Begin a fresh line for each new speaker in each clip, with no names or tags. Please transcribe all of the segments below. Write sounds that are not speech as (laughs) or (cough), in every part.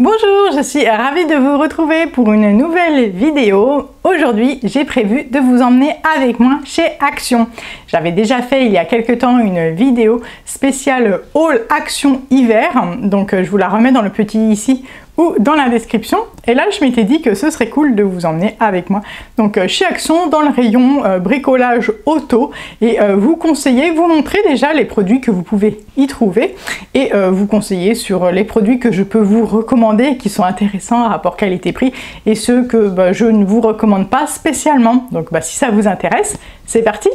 Bonjour, je suis ravie de vous retrouver pour une nouvelle vidéo. Aujourd'hui, j'ai prévu de vous emmener avec moi chez Action. J'avais déjà fait il y a quelques temps une vidéo spéciale All Action Hiver, donc euh, je vous la remets dans le petit ici ou dans la description. Et là, je m'étais dit que ce serait cool de vous emmener avec moi. Donc euh, chez Action, dans le rayon euh, bricolage auto, et euh, vous conseiller, vous montrer déjà les produits que vous pouvez y trouver, et vous conseiller sur les produits que je peux vous recommander, qui sont intéressants à rapport qualité-prix, et ceux que bah, je ne vous recommande pas spécialement. Donc bah, si ça vous intéresse, c'est parti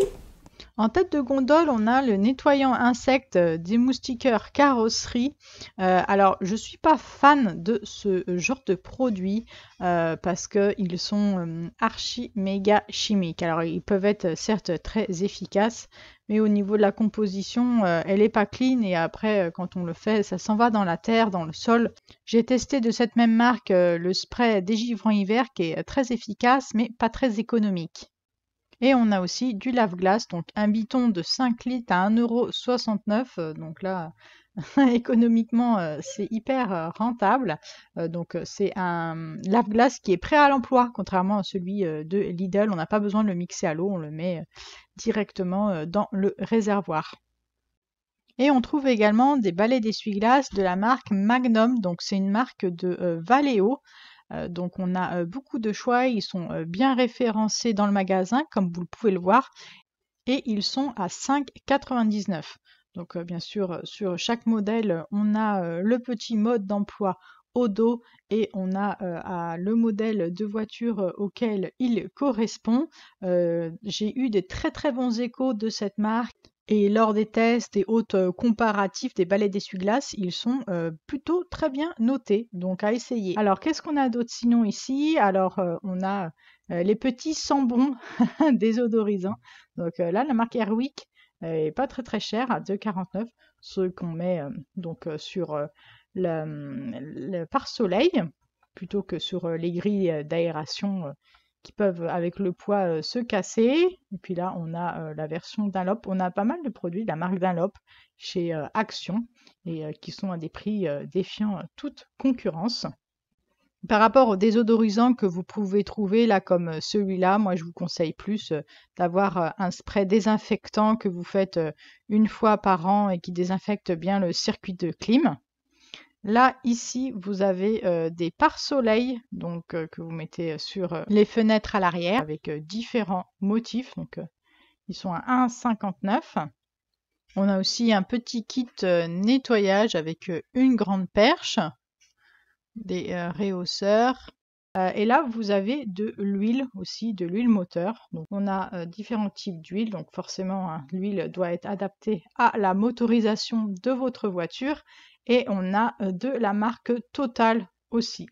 en tête de gondole, on a le nettoyant insecte euh, moustiqueurs carrosserie. Euh, alors, je ne suis pas fan de ce genre de produit euh, parce qu'ils sont archi méga chimiques. Alors, ils peuvent être certes très efficaces, mais au niveau de la composition, elle n'est pas clean et après, quand on le fait, ça s'en va dans la terre, dans le sol. J'ai testé de cette même marque le spray dégivrant hiver qui est très efficace, mais pas très économique. Et on a aussi du lave-glace, donc un biton de 5 litres à 1,69€. Euh, donc là, (laughs) économiquement, euh, c'est hyper euh, rentable. donc c'est un lave-glace qui est prêt à l'emploi, contrairement à celui de Lidl. On n'a pas besoin de le mixer à l'eau, on le met directement dans le réservoir. Et on trouve également des balais d'essuie-glace de la marque Magnum. Donc c'est une marque de Valeo. Euh, donc on a euh, beaucoup de choix, ils sont euh, bien référencés dans le magasin comme vous pouvez le voir et ils sont à 5,99. Donc bien sûr sur chaque modèle on a le petit mode d'emploi au dos et on a le modèle de voiture auquel il correspond. J'ai eu des très très bons échos de cette marque et lors des tests et autres euh, comparatifs des balais d'essuie-glace, ils sont euh, plutôt très bien notés, donc à essayer. Alors qu'est-ce qu'on a d'autre sinon ici Alors euh, on a les petits sambons (laughs) désodorisants. Donc là, la marque Airwick est pas très très chère, à 2,49, ce qu'on met donc sur hum, le, soleil plutôt que sur les grilles d'aération qui peuvent, euh, avec le poids, euh, se casser. Et puis là, on a euh, la version Dunlop. On a pas mal de produits de la marque Dunlop chez Action et qui sont à des prix défiant toute concurrence. Par rapport aux désodorisants que vous pouvez trouver là comme celui-là, moi je vous conseille plus d'avoir un spray désinfectant que vous faites une fois par an et qui désinfecte bien le circuit de clim. Là, ici, vous avez euh, des pare-soleil donc euh, que vous mettez euh, sur les fenêtres à l'arrière avec différents motifs. Donc, ils sont à 1,59. On a aussi un petit kit nettoyage avec une grande perche, des rehausseurs. Euh, et là, vous avez de l'huile aussi, de l'huile moteur. Donc, on a euh, différents types d'huile. Donc, forcément, hein, l'huile doit être adaptée à la motorisation de votre voiture. Et on a euh, de la marque Total aussi.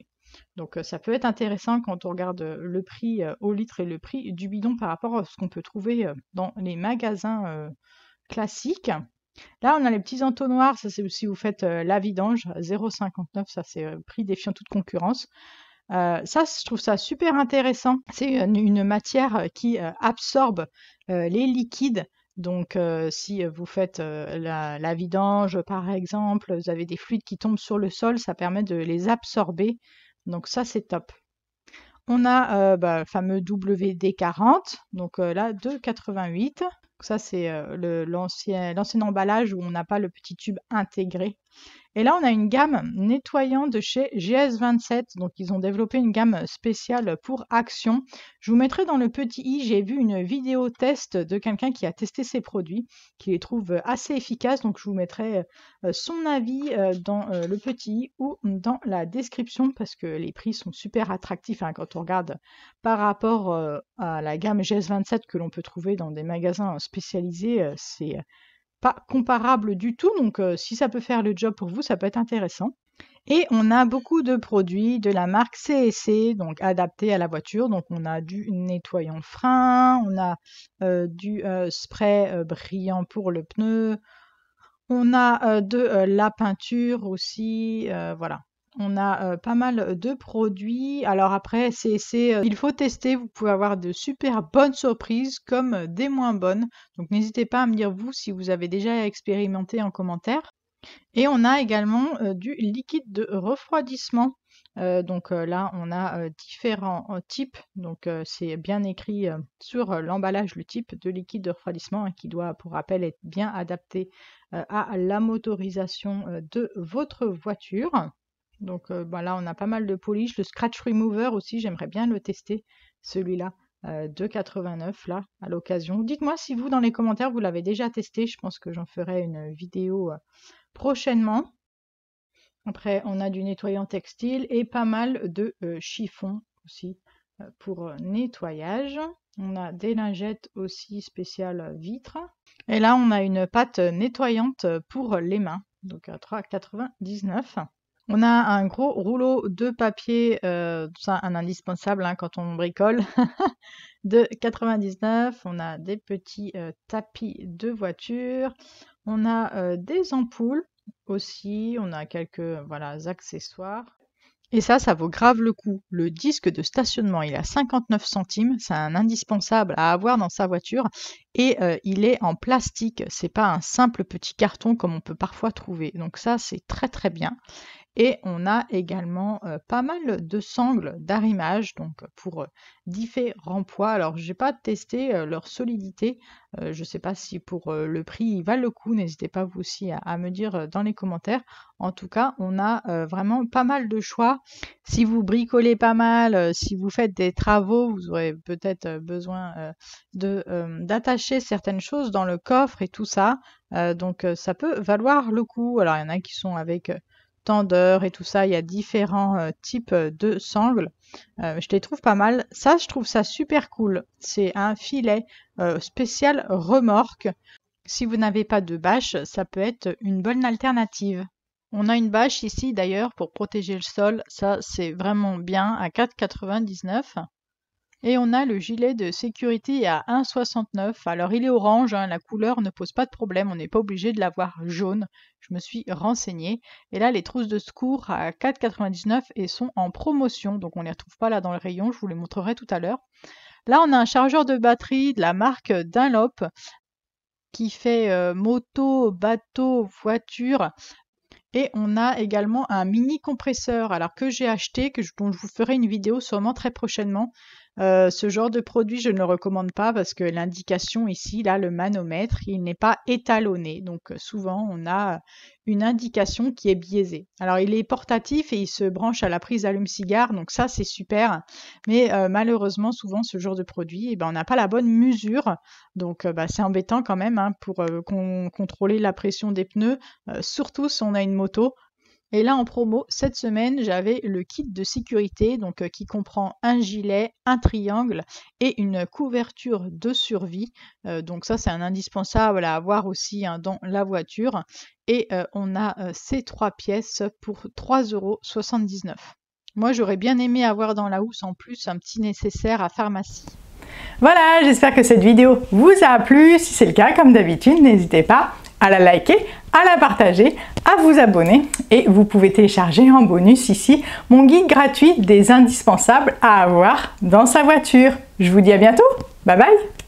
Donc, ça peut être intéressant quand on regarde le prix au litre et le prix du bidon par rapport à ce qu'on peut trouver dans les magasins classiques. Là, on a les petits entonnoirs, ça c'est si vous faites la vidange, 0,59, ça c'est prix défiant toute concurrence. Euh, ça, je trouve ça super intéressant. C'est une, matière euh, qui euh, absorbe les liquides. Donc, si vous faites la, vidange, par exemple, vous avez des fluides qui tombent sur le sol, ça permet de les absorber. Donc, ça, c'est top. On a bah, le fameux WD-40, donc là, 2,88. Ça, c'est l'ancien emballage où on n'a pas le petit tube intégré et là, on a une gamme nettoyant de chez GS27. Donc, ils ont développé une gamme spéciale pour action. Je vous mettrai dans le petit i, j'ai vu une vidéo test de quelqu'un qui a testé ces produits, qui les trouve assez efficaces. Donc, je vous mettrai euh, son avis euh, dans euh, le petit i ou dans la description parce que les prix sont super attractifs hein, quand on regarde par rapport à la gamme GS27 que l'on peut trouver dans des magasins spécialisés. C'est pas comparable du tout. Donc, euh, si ça peut faire le job pour vous, ça peut être intéressant. Et on a beaucoup de produits de la marque CSC, donc adaptés à la voiture. Donc, on a du nettoyant frein, on a euh, du euh, spray brillant pour le pneu, on a de la peinture aussi. voilà. On a euh, pas mal de produits. Alors après, c'est, euh, il faut tester. Vous pouvez avoir de super bonnes surprises comme euh, des moins bonnes. Donc n'hésitez pas à me dire vous si vous avez déjà expérimenté en commentaire. Et on a également du liquide de refroidissement. donc là, on a différents types. Donc c'est bien écrit sur l'emballage le type de liquide de refroidissement hein, qui doit, pour rappel, être bien adapté à la motorisation de votre voiture. Donc voilà, euh, bah, là, on a pas mal de polish. Le Scratch Remover aussi, j'aimerais bien le tester, celui-là euh, de 89 là, à l'occasion. Dites-moi si vous, dans les commentaires, vous l'avez déjà testé. Je pense que j'en ferai une vidéo euh, prochainement. Après, on a du nettoyant textile et pas mal de chiffons aussi pour nettoyage. On a des lingettes aussi spéciales vitres. Et là, on a une pâte nettoyante pour les mains, donc à 3,99. On a un gros rouleau de papier, euh, ça un indispensable hein, quand on bricole, (laughs) de 99. On a des petits euh, tapis de voiture. On a euh, des ampoules aussi. On a quelques voilà, accessoires. Et ça, ça vaut grave le coup. Le disque de stationnement, il a 59 centimes. C'est un indispensable à avoir dans sa voiture et euh, il est en plastique. C'est pas un simple petit carton comme on peut parfois trouver. Donc ça, c'est très très bien. Et on a également euh, pas mal de sangles d'arrimage, donc euh, pour différents poids. Alors j'ai pas testé leur solidité. je sais pas si pour le prix il valent le coup. N'hésitez pas vous aussi à, me dire dans les commentaires. En tout cas, on a vraiment pas mal de choix. Si vous bricolez pas mal, si vous faites des travaux, vous aurez peut-être besoin de d'attacher certaines choses dans le coffre et tout ça. Euh, donc euh, ça peut valoir le coup. Alors il y en a qui sont avec euh, tendeur et tout ça. Il y a différents types de sangles. je les trouve pas mal. Ça, je trouve ça super cool. C'est un filet spécial remorque. Si vous n'avez pas de bâche, ça peut être une bonne alternative. On a une bâche ici d'ailleurs pour protéger le sol, ça c'est vraiment bien à 4,99. Et on a le gilet de sécurité à 1,69. Alors il est orange, hein, la couleur ne pose pas de problème, on n'est pas obligé de l'avoir jaune. Je me suis renseignée. Et là, les trousses de secours à 4,99 et sont en promotion. Donc on ne les retrouve pas là dans le rayon, je vous les montrerai tout à l'heure. Là, on a un chargeur de batterie de la marque Dunlop qui fait euh, moto, bateau, voiture. Et on a également un mini compresseur alors que j'ai acheté, dont je vous ferai une vidéo sûrement très prochainement. Euh, ce genre de produit, je ne le recommande pas parce que l'indication ici, là, le manomètre, il n'est pas étalonné. Donc euh, souvent, on a une indication qui est biaisée. Alors, il est portatif et il se branche à la prise allume-cigare, donc ça, c'est super. Mais euh, malheureusement, souvent, ce genre de produit, eh ben, on n'a pas la bonne mesure. Donc, bah, c'est embêtant quand même hein, pour contrôler la pression des pneus, surtout si on a une moto. Et là en promo, cette semaine, j'avais le kit de sécurité donc euh, qui comprend un gilet, un triangle et une couverture de survie. Euh, donc ça c'est un indispensable à avoir aussi hein, dans la voiture. Et euh, on a ces trois pièces pour 3,79€. Moi j'aurais bien aimé avoir dans la housse en plus un petit nécessaire à pharmacie. Voilà, j'espère que cette vidéo vous a plu. Si c'est le cas, comme d'habitude, n'hésitez pas à la liker, à la partager, à vous abonner et vous pouvez télécharger en bonus ici mon guide gratuit des indispensables à avoir dans sa voiture. Je vous dis à bientôt, bye bye